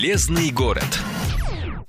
Железный город.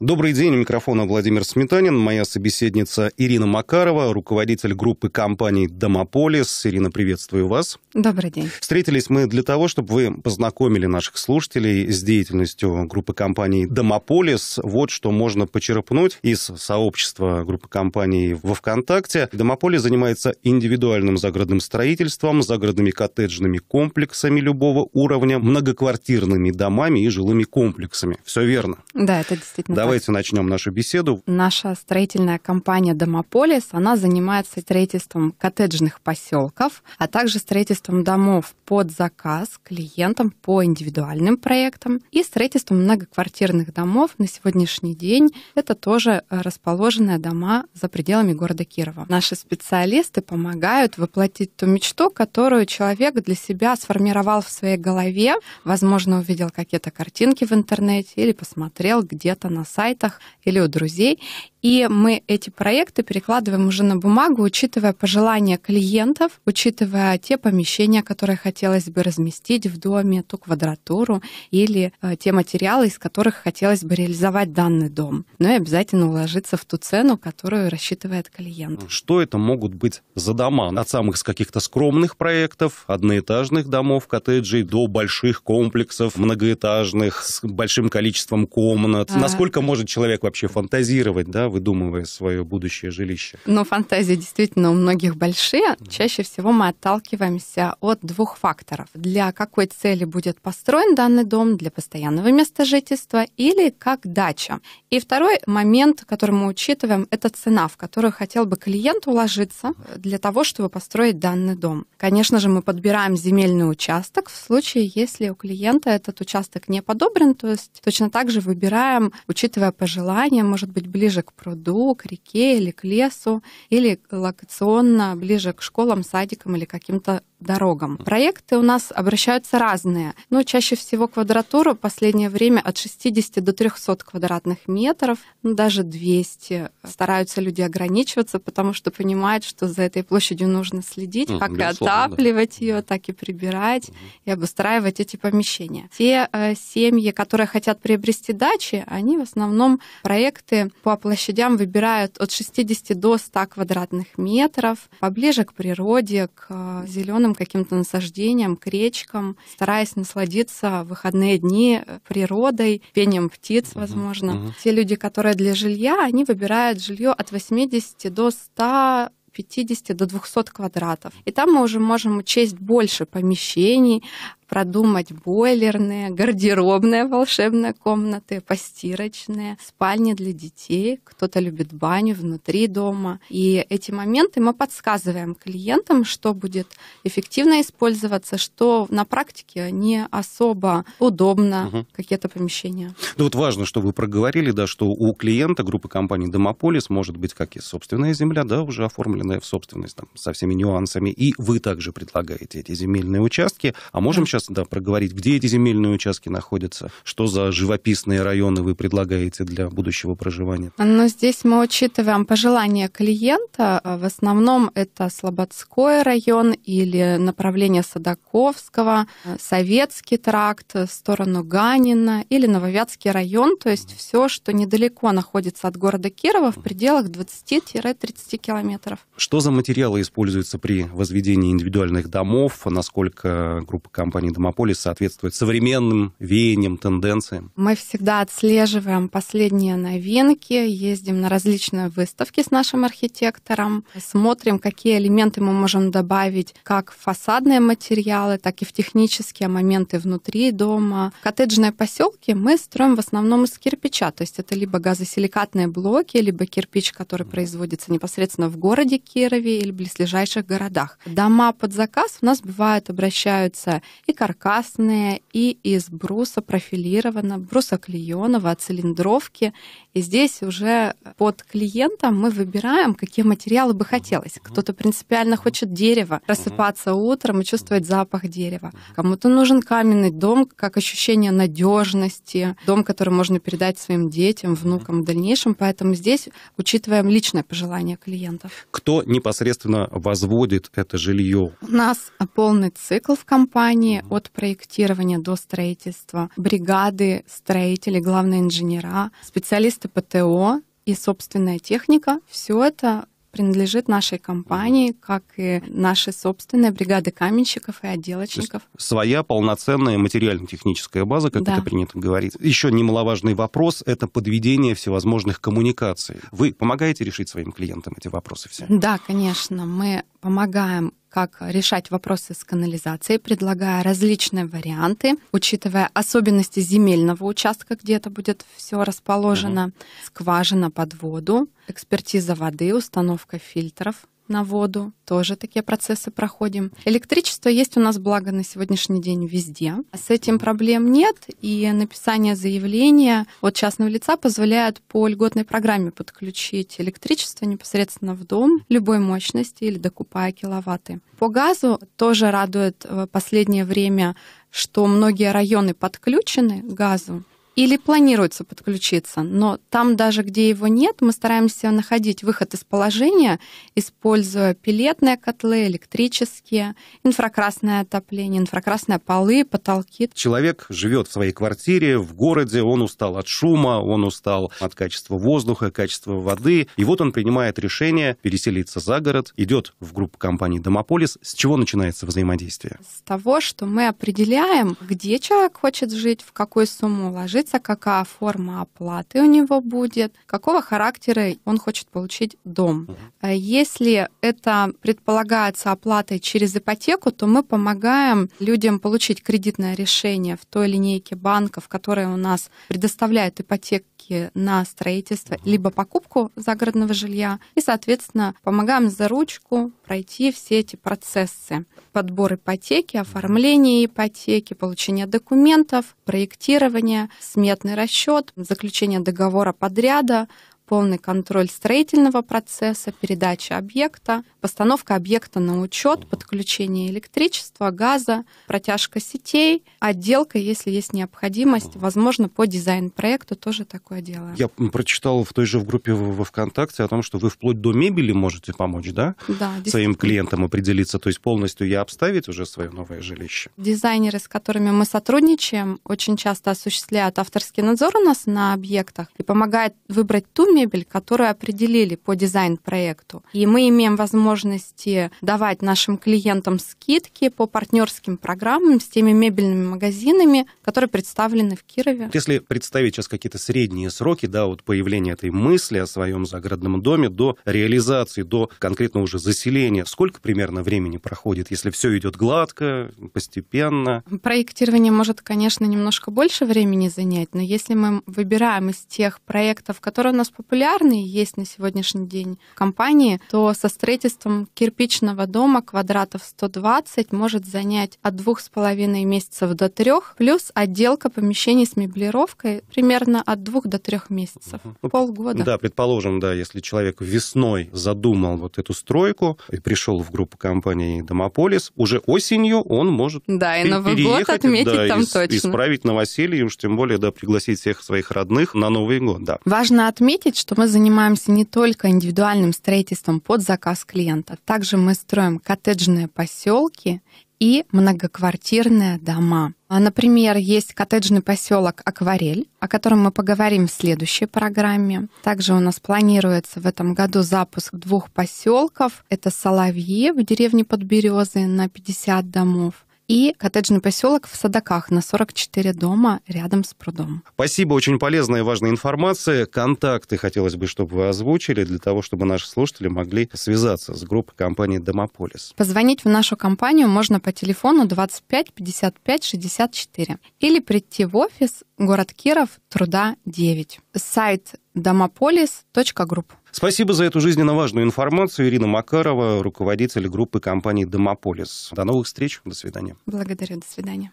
Добрый день, у микрофона Владимир Сметанин, моя собеседница Ирина Макарова, руководитель группы компаний «Домополис». Ирина, приветствую вас. Добрый день. Встретились мы для того, чтобы вы познакомили наших слушателей с деятельностью группы компаний «Домополис». Вот что можно почерпнуть из сообщества группы компаний во ВКонтакте. «Домополис» занимается индивидуальным загородным строительством, загородными коттеджными комплексами любого уровня, многоквартирными домами и жилыми комплексами. Все верно? Да, это действительно Давайте Давайте начнем нашу беседу. Наша строительная компания «Домополис», она занимается строительством коттеджных поселков, а также строительством домов под заказ клиентам по индивидуальным проектам и строительством многоквартирных домов на сегодняшний день. Это тоже э, расположенные дома за пределами города Кирова. Наши специалисты помогают воплотить ту мечту, которую человек для себя сформировал в своей голове, возможно, увидел какие-то картинки в интернете или посмотрел где-то на сайте сайтах или у друзей. И мы эти проекты перекладываем уже на бумагу, учитывая пожелания клиентов, учитывая те помещения, которые хотелось бы разместить в доме, ту квадратуру или э, те материалы, из которых хотелось бы реализовать данный дом. Но ну и обязательно уложиться в ту цену, которую рассчитывает клиент. Что это могут быть за дома? От самых каких-то скромных проектов, одноэтажных домов, коттеджей, до больших комплексов, многоэтажных, с большим количеством комнат. А... Насколько может человек вообще фантазировать, да, выдумывая свое будущее жилище? Но фантазии действительно у многих большие. Чаще всего мы отталкиваемся от двух факторов. Для какой цели будет построен данный дом, для постоянного места жительства или как дача. И второй момент, который мы учитываем, это цена, в которую хотел бы клиент уложиться для того, чтобы построить данный дом. Конечно же, мы подбираем земельный участок в случае, если у клиента этот участок не подобрен. то есть точно так же выбираем, учитывая действуя по может быть, ближе к пруду, к реке или к лесу, или локационно ближе к школам, садикам или каким-то дорогам. Проекты у нас обращаются разные, но чаще всего квадратура в последнее время от 60 до 300 квадратных метров, ну, даже 200. Стараются люди ограничиваться, потому что понимают, что за этой площадью нужно следить, ну, как и отапливать да. ее, так и прибирать угу. и обустраивать эти помещения. Те э, семьи, которые хотят приобрести дачи, они в основном проекты по площадям выбирают от 60 до 100 квадратных метров, поближе к природе, к э, зеленым природным каким-то насаждениям, к речкам, стараясь насладиться выходные дни э, природой, пением птиц, возможно. Uh-huh. Те люди, которые для жилья, они выбирают жилье от 80 до 100 50 до 200 квадратов. И там мы уже можем учесть больше помещений, продумать бойлерные, гардеробная, волшебная комнаты, постирочные, спальни для детей. Кто-то любит баню внутри дома. И эти моменты мы подсказываем клиентам, что будет эффективно использоваться, что на практике не особо удобно угу. какие-то помещения. Ну вот важно, что вы проговорили, да, что у клиента группы компаний Домополис может быть как и собственная земля, да, уже оформленная в собственность там, со всеми нюансами. И вы также предлагаете эти земельные участки. А можем сейчас часто да, проговорить, где эти земельные участки находятся, что за живописные районы вы предлагаете для будущего проживания. Но здесь мы учитываем пожелания клиента. В основном это Слободской район или направление Садаковского, Советский тракт, в сторону Ганина или Нововятский район. То есть все, что недалеко находится от города Кирова в пределах 20-30 километров. Что за материалы используются при возведении индивидуальных домов? Насколько группа компаний плане Домополис соответствует современным веяниям, тенденциям? Мы всегда отслеживаем последние новинки, ездим на различные выставки с нашим архитектором, смотрим, какие элементы мы можем добавить как в фасадные материалы, так и в технические моменты внутри дома. Коттеджные поселки мы строим в основном из кирпича, то есть это либо газосиликатные блоки, либо кирпич, который производится непосредственно в городе Кирове или в близлежащих городах. Дома под заказ у нас бывают обращаются и каркасные и из бруса профилированного бруса клееного, цилиндровки. И здесь уже под клиентом мы выбираем, какие материалы бы хотелось. Кто-то принципиально хочет дерево, просыпаться утром и чувствовать запах дерева. Кому-то нужен каменный дом, как ощущение надежности, дом, который можно передать своим детям, внукам в дальнейшем. Поэтому здесь учитываем личное пожелание клиентов. Кто непосредственно возводит это жилье? У нас полный цикл в компании от проектирования до строительства, бригады строителей, главные инженера, специалисты ПТО и собственная техника. Все это принадлежит нашей компании, как и наши собственные бригады каменщиков и отделочников. своя полноценная материально-техническая база, как да. это принято говорить. Еще немаловажный вопрос – это подведение всевозможных коммуникаций. Вы помогаете решить своим клиентам эти вопросы все? Да, конечно. Мы помогаем как решать вопросы с канализацией, предлагая различные варианты, учитывая особенности земельного участка, где это будет все расположено, угу. скважина под воду, экспертиза воды, установка фильтров, на воду, тоже такие процессы проходим. Электричество есть у нас, благо, на сегодняшний день везде. С этим проблем нет, и написание заявления от частного лица позволяет по льготной программе подключить электричество непосредственно в дом любой мощности или докупая киловатты. По газу тоже радует в э, последнее время, что многие районы подключены к газу или планируется подключиться. Но там даже, где его нет, мы стараемся находить выход из положения, используя пилетные котлы, электрические, инфракрасное отопление, инфракрасные полы, потолки. Человек живет в своей квартире, в городе, он устал от шума, он устал от качества воздуха, качества воды. И вот он принимает решение переселиться за город, идет в группу компании «Домополис». С чего начинается взаимодействие? С того, что мы определяем, где человек хочет жить, в какую сумму уложить определиться, какая форма оплаты у него будет, какого характера он хочет получить дом. А если это предполагается оплатой через ипотеку, то мы помогаем людям получить кредитное решение в той линейке банков, которые у нас предоставляют ипотеки на строительство либо покупку загородного жилья, и, соответственно, помогаем за ручку пройти все эти процессы. Подбор ипотеки, оформление ипотеки, получение документов, проектирование, сметный расчет, заключение договора подряда, полный контроль строительного процесса, передача объекта, постановка объекта на учет, подключение электричества, газа, протяжка сетей, отделка, если есть необходимость, возможно, по дизайн-проекту тоже такое дело. Я прочитал в той же в группе во ВКонтакте о том, что вы вплоть до мебели можете помочь, да? Да. Своим клиентам определиться, то есть полностью я обставить уже свое новое жилище. Дизайнеры, с которыми мы сотрудничаем, очень часто осуществляют авторский надзор у нас на объектах и помогают выбрать ту мебель, которую определили по дизайн-проекту. И мы имеем возможность возможности давать нашим клиентам скидки по партнерским программам с теми мебельными магазинами, которые представлены в Кирове. Если представить сейчас какие-то средние сроки, да, вот появления этой мысли о своем загородном доме до реализации, до конкретно уже заселения, сколько примерно времени проходит, если все идет гладко, постепенно? Проектирование может, конечно, немножко больше времени занять, но если мы выбираем из тех проектов, которые у нас популярны и есть на сегодняшний день в компании, то со строительством строительством кирпичного дома квадратов 120 может занять от 2,5 месяцев до 3, плюс отделка помещений с меблировкой примерно от 2 до 3 месяцев, ну, полгода. Да, предположим, да, если человек весной задумал вот эту стройку и пришел в группу компании «Домополис», уже осенью он может Да, и Новый год отметить да, там и, точно. исправить новоселье, уж тем более, да, пригласить всех своих родных на Новый год, да. Важно отметить, что мы занимаемся не только индивидуальным строительством под заказ клиента, клиента. Также мы строим коттеджные поселки и многоквартирные дома. А, например, есть коттеджный поселок Акварель, о котором мы поговорим в следующей программе. Также у нас планируется в этом году запуск двух поселков. Это Соловье в деревне под березы на 50 домов и коттеджный поселок в Садаках на 44 дома рядом с прудом. Спасибо, очень полезная и важная информация. Контакты хотелось бы, чтобы вы озвучили для того, чтобы наши слушатели могли связаться с группой компании «Домополис». Позвонить в нашу компанию можно по телефону 25 55 64 или прийти в офис город Киров, труда 9. Сайт domopolis.group. Спасибо за эту жизненно важную информацию. Ирина Макарова, руководитель группы компании «Домополис». До новых встреч. До свидания. Благодарю. До свидания.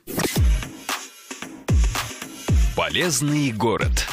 Полезный город.